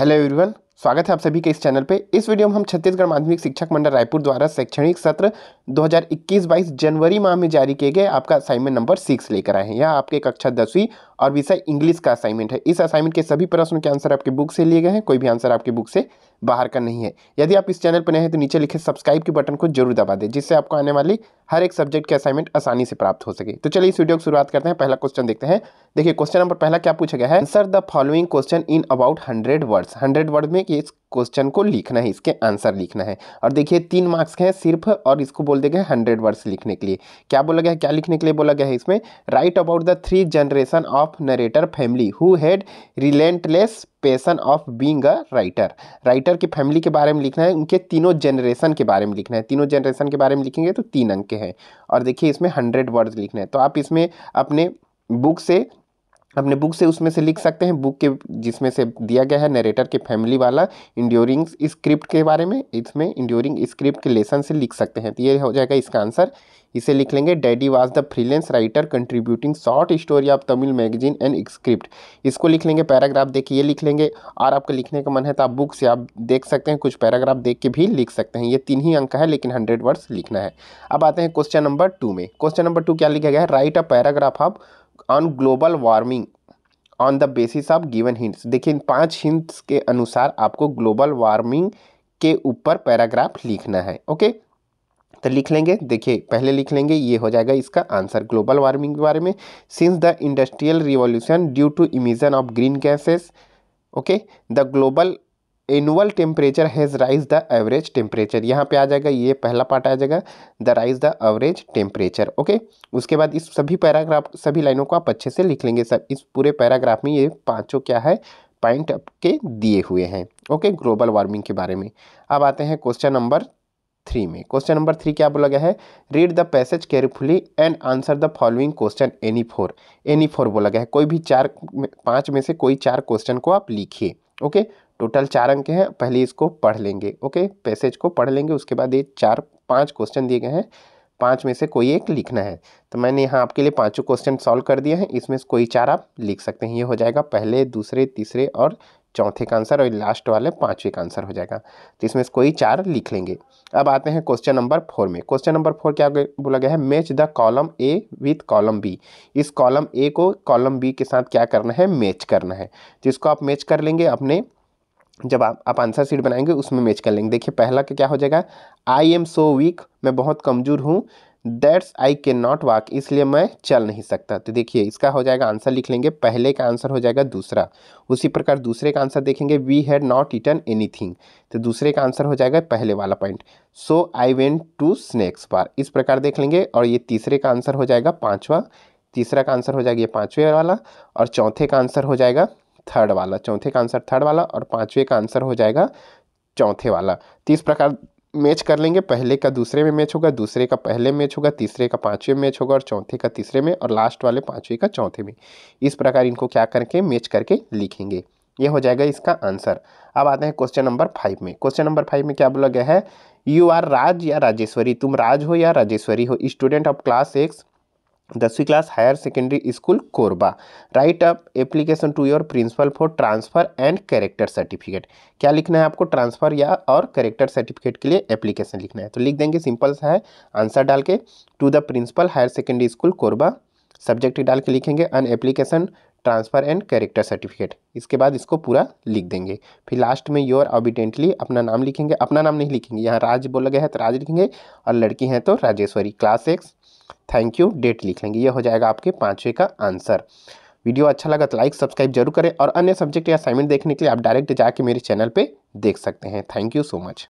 hello everyone स्वागत है आप सभी के इस चैनल पे इस वीडियो में हम छत्तीसगढ़ माध्यमिक शिक्षक मंडल रायपुर द्वारा शैक्षणिक सत्र 2021-22 जनवरी माह में जारी किए गए आपका असाइनमेंट नंबर सिक्स लेकर आए हैं यह आपके कक्षा दसवीं और विषय इंग्लिश का असाइनमेंट है इस असाइनमेंट के सभी प्रश्नों के आंसर आपके बुक से लिए गए हैं कोई भी आंसर आपके बुक से बाहर का नहीं है यदि आप इस चैनल पर नए हैं तो नीचे लिखे सब्सक्राइब के बटन को जरूर दबा दें जिससे आपको आने वाली हर एक सब्जेक्ट के असाइनमेंट आसानी से प्राप्त हो सके तो चलिए इस वीडियो की शुरुआत करते हैं पहला क्वेश्चन देखते हैं देखिए क्वेश्चन नंबर पहला क्या पूछा गया है sir the following question in about hundred words hundred word में कि इस क्वेश्चन को लिखना है इसके आंसर लिखना है और देखिए तीन मार्क्स के हैं सिर्फ और इसको बोल देंगे हंड्रेड वर्ड्स लिखने के लिए क्या बोला गया क्या लिखने के लिए बोला गया है इसमें write about the three generation of narrator family who had relentless passion of being a writer writer की फैमिली के बारे में लिखना है उनके तीनों जनरेशन के बारे में लिखना है तीनों जनरेशन के बारे में लिखेंगे तो तीन अंक के हैं और देखिए इसमें हंड्रेड वर्ड्स लिखना है तो आप इसमें अपने बुक से अपने बुक से उसमें से लिख सकते हैं बुक के जिसमें से दिया गया है नरेटर के फैमिली वाला इंड्योरिंग स्क्रिप्ट के बारे में इसमें इंड्योरिंग स्क्रिप्ट के लेसन से लिख सकते हैं तो ये हो जाएगा इसका आंसर इसे लिख लेंगे daddy was the freelance writer contributing short story of Tamil magazine and script इसको लिख लेंगे पैराग्राफ देख ये लिख लेंगे और आपका लिखने का मन है तो आप बुक से आप देख सकते हैं कुछ पैराग्राफ देख के भी लिख सकते हैं ये तीन ही अंक है लेकिन हंड्रेड वर्ड्स लिखना है अब आते हैं क्वेश्चन नंबर टू में क्वेश्चन नंबर टू क्या लिखा गया है write a paragraph of on global warming on the basis of given hints देखिए इन पाँच हिंट्स के अनुसार आपको ग्लोबल वार्मिंग के ऊपर पैराग्राफ लिखना है ओके तो लिख लेंगे देखिए पहले लिख लेंगे ये हो जाएगा इसका आंसर ग्लोबल वार्मिंग के बारे में since the industrial revolution due to emission of green gases okay the global annual temperature has rise the average temperature यहाँ पे आ जाएगा ये पहला पार्ट आ जाएगा the rise the average temperature okay उसके बाद इस सभी पैराग्राफ सभी लाइनों को आप अच्छे से लिख लेंगे सब इस पूरे पैराग्राफ में ये पाँचों क्या है पॉइंट के दिए हुए हैं ओके ग्लोबल वार्मिंग के बारे में अब आते हैं क्वेश्चन नंबर थ्री में क्वेश्चन नंबर थ्री क्या बोला गया है read the passage carefully and answer the following question any four any four बोला गया है कोई भी चार पाँच में से कोई चार क्वेश्चन को आप लिखिए ओके टोटल चार अंक हैं पहले इसको पढ़ लेंगे ओके पैसेज को पढ़ लेंगे उसके बाद ये चार पाँच क्वेश्चन दिए गए हैं पाँच में से कोई एक लिखना है तो मैंने यहाँ आपके लिए पाँचों क्वेश्चन सॉल्व कर दिए हैं इसमें से कोई चार आप लिख सकते हैं ये हो जाएगा पहले दूसरे तीसरे और चौथे का आंसर और लास्ट वाले पाँचवें का आंसर हो जाएगा तो इसमें से कोई चार लिख लेंगे अब आते हैं क्वेश्चन नंबर फोर में क्वेश्चन नंबर फोर क्या बोला गया है match the column A with column B इस कॉलम ए को कॉलम बी के साथ क्या करना है मैच करना है तो इसको आप मैच कर लेंगे अपने जब आप आप आंसर सीट बनाएंगे उसमें मैच कर लेंगे देखिए पहला का क्या हो जाएगा आई एम सो वीक मैं बहुत कमज़ोर हूँ दैट्स आई के नॉट वॉक इसलिए मैं चल नहीं सकता तो देखिए इसका हो जाएगा आंसर लिख लेंगे पहले का आंसर हो जाएगा दूसरा उसी प्रकार दूसरे का आंसर देखेंगे we had not eaten thing तो दूसरे का आंसर हो जाएगा पहले वाला point so I went to snacks bar इस प्रकार देख लेंगे और ये तीसरे का आंसर हो जाएगा पाँचवा तीसरा का आंसर हो जाएगा ये पाँचवें वाला और चौथे का आंसर हो जाएगा थर्ड वाला चौथे का आंसर थर्ड वाला और पाँचवें का आंसर हो जाएगा चौथे वाला तो इस प्रकार मैच कर लेंगे पहले का दूसरे में मैच होगा दूसरे का पहले मैच होगा तीसरे का पाँचवें मैच होगा और चौथे का तीसरे में और लास्ट वाले पाँचवें का चौथे में इस प्रकार इनको क्या करके मैच करके लिखेंगे ये हो जाएगा इसका आंसर अब आते हैं क्वेश्चन नंबर फाइव में क्वेश्चन नंबर फाइव में क्या बोला गया है यू आर राज या राजेश्वरी तुम राज हो या राजेश्वरी हो स्टूडेंट ऑफ क्लास सिक्स दसवीं class higher secondary school Korba write up application to your principal for transfer and character certificate क्या लिखना है आपको ट्रांसफ़र या और कैरेक्टर सर्टिफिकेट के लिए एप्लीकेशन लिखना है तो लिख देंगे सिंपल सा है आंसर डाल के to the principal higher secondary school Korba subject डाल के लिखेंगे an application transfer and character certificate इसके बाद इसको पूरा लिख देंगे फिर लास्ट में योर ऑबिडेंटली अपना नाम लिखेंगे अपना नाम नहीं लिखेंगे यहाँ राज बोला गया है तो राज लिखेंगे और लड़की हैं तो Rajeshwari class X thank you date लिख लेंगे ये हो जाएगा आपके पाँचवें का आंसर वीडियो अच्छा लगा तो लाइक सब्सक्राइब जरूर करें और अन्य सब्जेक्ट या असाइनमेंट देखने के लिए आप डायरेक्ट जाके मेरे चैनल पे देख सकते हैं थैंक यू सो मच